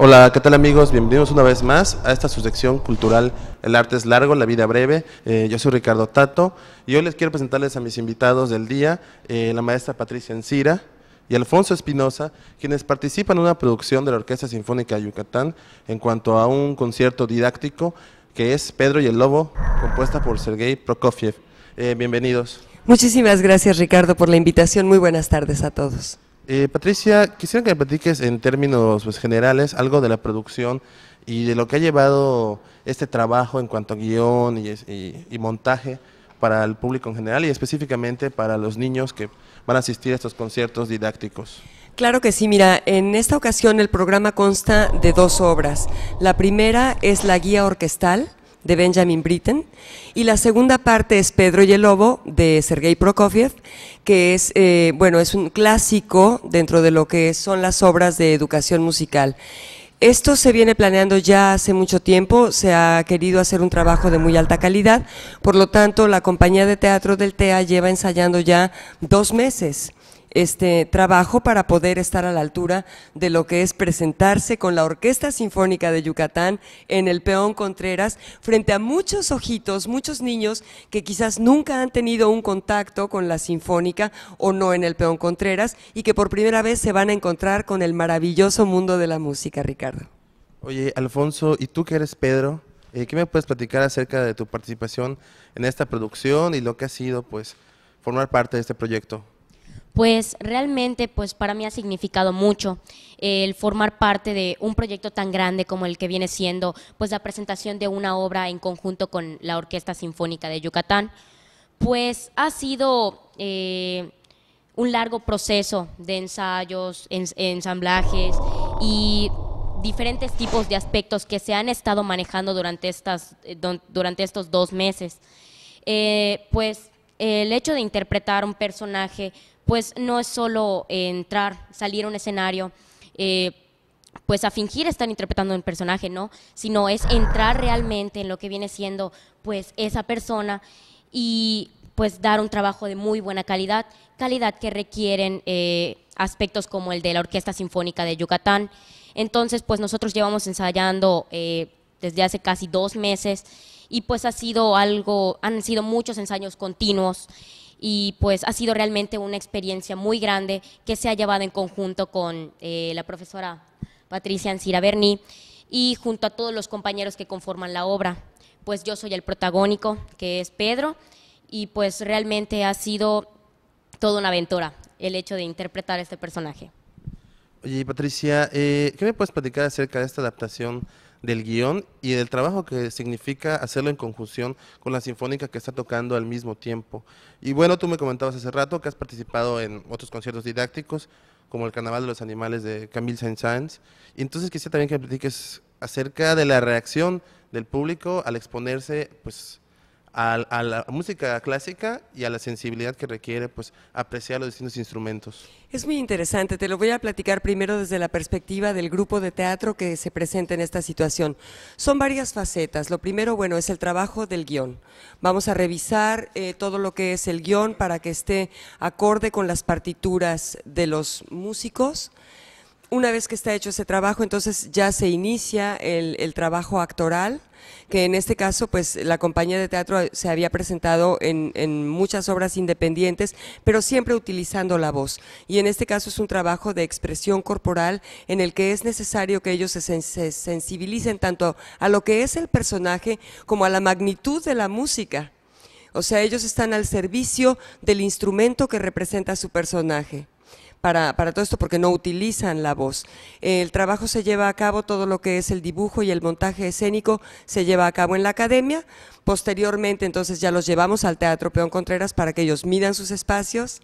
Hola, ¿qué tal amigos? Bienvenidos una vez más a esta su sección cultural El arte es largo, la vida breve. Eh, yo soy Ricardo Tato y hoy les quiero presentarles a mis invitados del día, eh, la maestra Patricia Encira y Alfonso Espinosa, quienes participan en una producción de la Orquesta Sinfónica de Yucatán en cuanto a un concierto didáctico que es Pedro y el Lobo, compuesta por Sergei Prokofiev. Eh, bienvenidos. Muchísimas gracias Ricardo por la invitación. Muy buenas tardes a todos. Eh, Patricia, quisiera que me platiques en términos pues, generales algo de la producción y de lo que ha llevado este trabajo en cuanto a guión y, montaje para el público en general y específicamente para los niños que van a asistir a estos conciertos didácticos. Claro que sí, mira, en esta ocasión el programa consta de dos obras. La primera es la guía orquestal, de Benjamin Britten, y la segunda parte es Pedro y el Lobo de Sergei Prokofiev, que es, eh, bueno, es un clásico dentro de lo que son las obras de educación musical. Esto se viene planeando ya hace mucho tiempo, se ha querido hacer un trabajo de muy alta calidad, por lo tanto la compañía de teatro del TEA lleva ensayando ya dos meses este trabajo para poder estar a la altura de lo que es presentarse con la Orquesta Sinfónica de Yucatán en el Peón Contreras frente a muchos ojitos, muchos niños que quizás nunca han tenido un contacto con la Sinfónica o no en el Peón Contreras y que por primera vez se van a encontrar con el maravilloso mundo de la música, Ricardo. Oye, Alfonso, ¿y tú que eres Pedro? Eh, ¿Qué me puedes platicar acerca de tu participación en esta producción y lo que ha sido pues formar parte de este proyecto? pues realmente pues para mí ha significado mucho el formar parte de un proyecto tan grande como el que viene siendo pues la presentación de una obra en conjunto con la Orquesta Sinfónica de Yucatán, pues ha sido eh, un largo proceso de ensayos, ensamblajes y diferentes tipos de aspectos que se han estado manejando durante, estas, eh, durante estos dos meses. Eh, pues el hecho de interpretar un personaje, pues no es solo eh, entrar, salir a un escenario, eh, pues a fingir estar interpretando un personaje, ¿no? Sino es entrar realmente en lo que viene siendo pues esa persona y pues dar un trabajo de muy buena calidad, calidad que requieren eh, aspectos como el de la Orquesta Sinfónica de Yucatán. Entonces, pues nosotros llevamos ensayando desde hace casi dos meses y pues ha sido algo, han sido muchos ensayos continuos y pues ha sido realmente una experiencia muy grande que se ha llevado en conjunto con eh, la profesora Patricia Ansira Berni y junto a todos los compañeros que conforman la obra. Pues yo soy el protagónico, que es Pedro, y pues realmente ha sido toda una aventura el hecho de interpretar este personaje. Oye, Patricia, eh, ¿qué me puedes platicar acerca de esta adaptación? del guión y del trabajo que significa hacerlo en conjunción con la sinfónica que está tocando al mismo tiempo. Y bueno, tú me comentabas hace rato que has participado en otros conciertos didácticos, como el Carnaval de los Animales de Camille Saint-Saëns. Y entonces quisiera también que me platiques acerca de la reacción del público al exponerse, pues, a, la música clásica y a la sensibilidad que requiere pues apreciar los distintos instrumentos. Es muy interesante, te lo voy a platicar primero desde la perspectiva del grupo de teatro que se presenta en esta situación. Son varias facetas. Lo primero, bueno, es el trabajo del guión. Vamos a revisar eh, todo lo que es el guión para que esté acorde con las partituras de los músicos una vez que está hecho ese trabajo, entonces ya se inicia el, trabajo actoral, que en este caso, pues la compañía de teatro se había presentado en, muchas obras independientes, pero siempre utilizando la voz. Y en este caso es un trabajo de expresión corporal en el que es necesario que ellos se, sensibilicen tanto a lo que es el personaje como a la magnitud de la música. O sea, ellos están al servicio del instrumento que representa su personaje para, para todo esto porque no utilizan la voz. El trabajo se lleva a cabo, todo lo que es el dibujo y el montaje escénico se lleva a cabo en la academia. Posteriormente entonces ya los llevamos al Teatro Peón Contreras para que ellos midan sus espacios.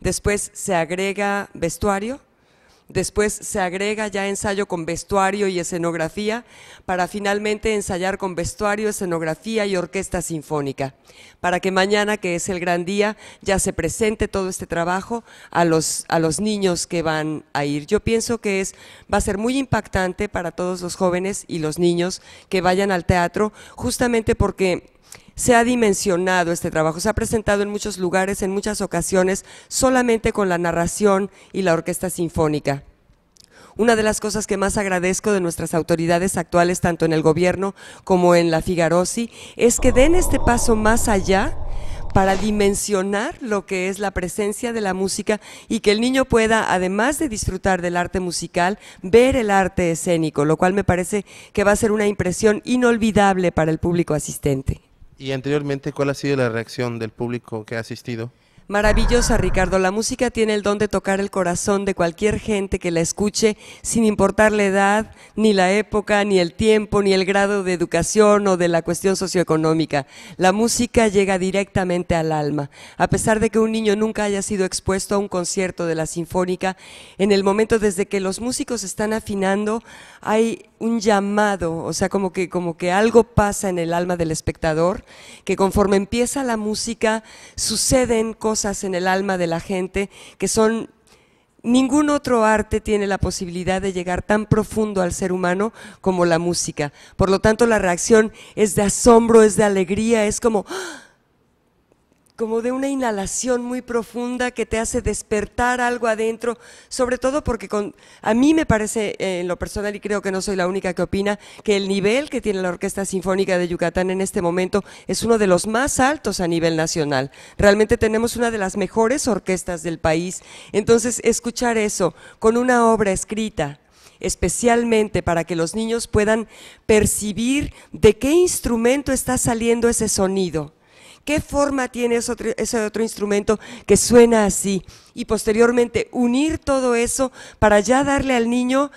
Después se agrega vestuario Después se agrega ya ensayo con vestuario y escenografía para finalmente ensayar con vestuario, escenografía y orquesta sinfónica, para que mañana, que es el gran día, ya se presente todo este trabajo a los, a los niños que van a ir. Yo pienso que es, va a ser muy impactante para todos los jóvenes y los niños que vayan al teatro, justamente porque se ha dimensionado este trabajo, se ha presentado en muchos lugares, en muchas ocasiones, solamente con la narración y la orquesta sinfónica. Una de las cosas que más agradezco de nuestras autoridades actuales, tanto en el gobierno como en la Figarosi, es que den este paso más allá para dimensionar lo que es la presencia de la música y que el niño pueda, además de disfrutar del arte musical, ver el arte escénico, lo cual me parece que va a ser una impresión inolvidable para el público asistente. Y anteriormente, ¿cuál ha sido la reacción del público que ha asistido? Maravillosa, Ricardo. La música tiene el don de tocar el corazón de cualquier gente que la escuche, sin importar la edad, ni la época, ni el tiempo, ni el grado de educación o de la cuestión socioeconómica. La música llega directamente al alma. A pesar de que un niño nunca haya sido expuesto a un concierto de la sinfónica, en el momento desde que los músicos están afinando, hay un llamado, o sea, como que, como que algo pasa en el alma del espectador, que conforme empieza la música suceden cosas en el alma de la gente que son... Ningún otro arte tiene la posibilidad de llegar tan profundo al ser humano como la música. Por lo tanto, la reacción es de asombro, es de alegría, es como... ¡ah! como de una inhalación muy profunda que te hace despertar algo adentro, sobre todo porque a mí me parece, eh, en lo personal, y creo que no soy la única que opina, que el nivel que tiene la Orquesta Sinfónica de Yucatán en este momento es uno de los más altos a nivel nacional. Realmente tenemos una de las mejores orquestas del país. Entonces, escuchar eso con una obra escrita especialmente para que los niños puedan percibir de qué instrumento está saliendo ese sonido ¿Qué forma tiene ese otro, instrumento que suena así? Y posteriormente unir todo eso para ya darle al niño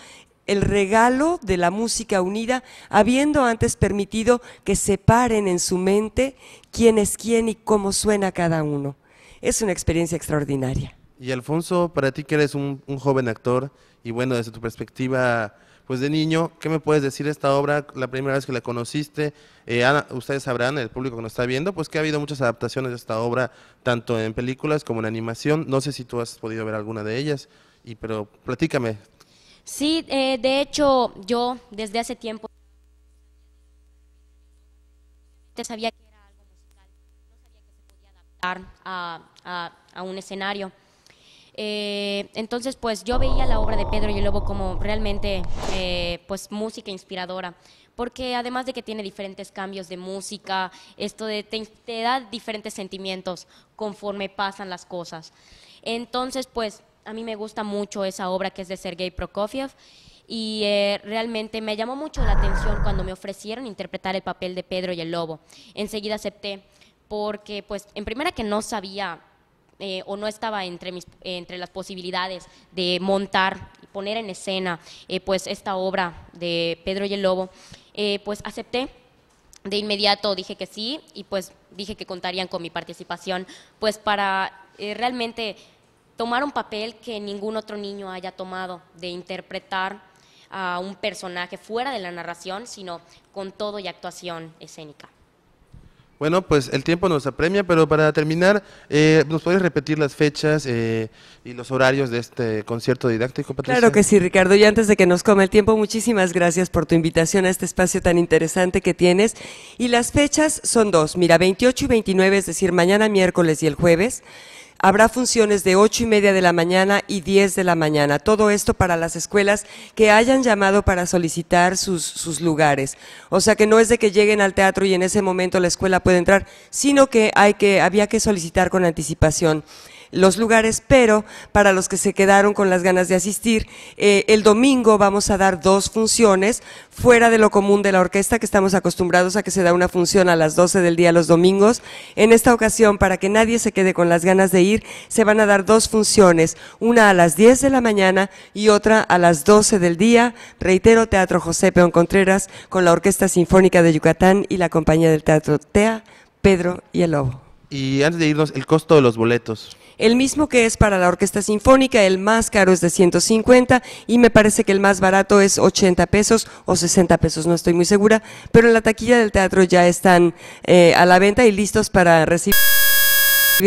el regalo de la música unida, habiendo antes permitido que separen en su mente quién es quién y cómo suena cada uno. Es una experiencia extraordinaria. Y Alfonso, para ti que eres un joven actor, y bueno, desde tu perspectiva pues de niño, ¿qué me puedes decir de esta obra? La primera vez que la conociste, eh, ustedes sabrán, el público que nos está viendo, pues que ha habido muchas adaptaciones de esta obra, tanto en películas como en animación. No sé si tú has podido ver alguna de ellas, y, pero platícame. Sí, eh, de hecho, yo desde hace tiempo sabía que era algo musical, no sabía que se podía adaptar a, a un escenario. Eh, entonces, pues yo veía la obra de Pedro y el Lobo como realmente eh, pues música inspiradora, porque además de que tiene diferentes cambios de música, esto de, te, da diferentes sentimientos conforme pasan las cosas. Entonces, pues a mí me gusta mucho esa obra que es de Sergei Prokofiev y eh, realmente me llamó mucho la atención cuando me ofrecieron interpretar el papel de Pedro y el Lobo. Enseguida acepté porque, pues, en primera que no sabía eh, o no estaba entre, entre las posibilidades de montar y poner en escena eh, pues esta obra de Pedro y el Lobo, eh, pues acepté de inmediato dije que sí y pues dije que contarían con mi participación, pues para realmente tomar un papel que ningún otro niño haya tomado, de interpretar a un personaje fuera de la narración, sino con todo y actuación escénica. Bueno, pues el tiempo nos apremia, pero para terminar, eh, ¿nos puedes repetir las fechas eh, y los horarios de este concierto didáctico, Patricia? Claro que sí, Ricardo. Y antes de que nos coma el tiempo, muchísimas gracias por tu invitación a este espacio tan interesante que tienes. Y las fechas son dos, mira, 28 y 29, es decir, mañana miércoles y el jueves. Habrá funciones de ocho y media de la mañana y 10 de la mañana. Todo esto para las escuelas que hayan llamado para solicitar sus, lugares. O sea que no es de que lleguen al teatro y en ese momento la escuela puede entrar, sino que había que solicitar con anticipación los lugares, pero para los que se quedaron con las ganas de asistir, eh, el domingo vamos a dar dos funciones fuera de lo común de la orquesta, que estamos acostumbrados a que se da una función a las 12 del día los domingos. En esta ocasión, para que nadie se quede con las ganas de ir, se van a dar dos funciones, una a las 10 de la mañana y otra a las 12 del día. Reitero, Teatro José Peón Contreras con la Orquesta Sinfónica de Yucatán y la Compañía del Teatro TEA, Pedro y el Lobo. Y antes de irnos, el costo de los boletos. El mismo que es para la Orquesta Sinfónica, el más caro es de 150 y me parece que el más barato es 80 pesos o 60 pesos, no estoy muy segura, pero en la taquilla del teatro ya están eh, a la venta y listos para recibir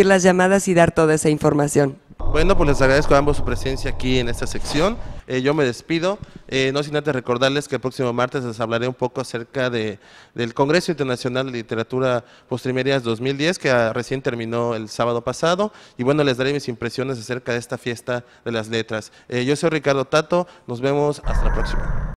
las llamadas y dar toda esa información. Bueno, pues les agradezco a ambos su presencia aquí en esta sección. Eh, yo me despido, eh, no sin antes recordarles que el próximo martes les hablaré un poco acerca del Congreso Internacional de Literatura Postrimerías 2010, que ah, recién terminó el sábado pasado, y bueno, les daré mis impresiones acerca de esta fiesta de las letras. Eh, yo soy Ricardo Tato, nos vemos hasta la próxima.